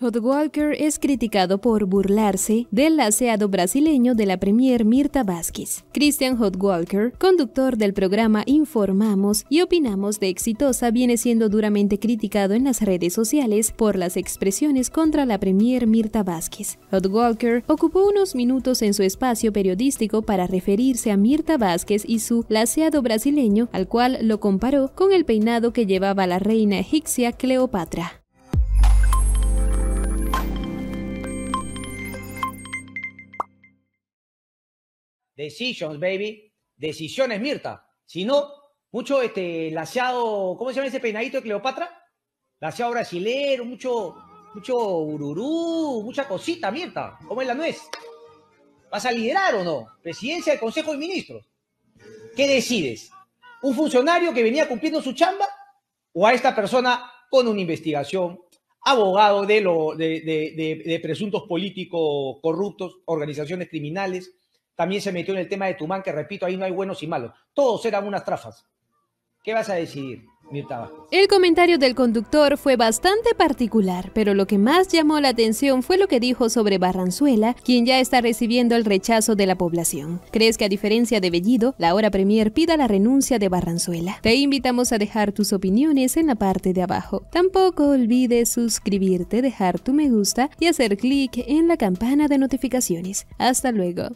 Hot Walker es criticado por burlarse del aseado brasileño de la premier Mirta Vázquez. Christian Hot Walker, conductor del programa Informamos y Opinamos de Exitosa, viene siendo duramente criticado en las redes sociales por las expresiones contra la premier Mirta Vázquez. Hot Walker ocupó unos minutos en su espacio periodístico para referirse a Mirta Vázquez y su laseado brasileño, al cual lo comparó con el peinado que llevaba la reina egipcia Cleopatra. Decisions, baby. Decisiones, Mirta. Si no, mucho este laseado, ¿cómo se llama ese peinadito de Cleopatra? Laseado brasilero, mucho, mucho ururú, mucha cosita, Mirta. ¿Cómo es la nuez? ¿Vas a liderar o no? Presidencia del Consejo de Ministros. ¿Qué decides? ¿Un funcionario que venía cumpliendo su chamba? ¿O a esta persona con una investigación? Abogado de, lo, de presuntos políticos corruptos, organizaciones criminales, también se metió en el tema de Tumán, que repito, ahí no hay buenos y malos. Todos eran unas trafas. ¿Qué vas a decidir? El comentario del conductor fue bastante particular, pero lo que más llamó la atención fue lo que dijo sobre Barranzuela, quien ya está recibiendo el rechazo de la población. ¿Crees que a diferencia de Bellido, la hora Premier pida la renuncia de Barranzuela? Te invitamos a dejar tus opiniones en la parte de abajo. Tampoco olvides suscribirte, dejar tu me gusta y hacer clic en la campana de notificaciones. Hasta luego.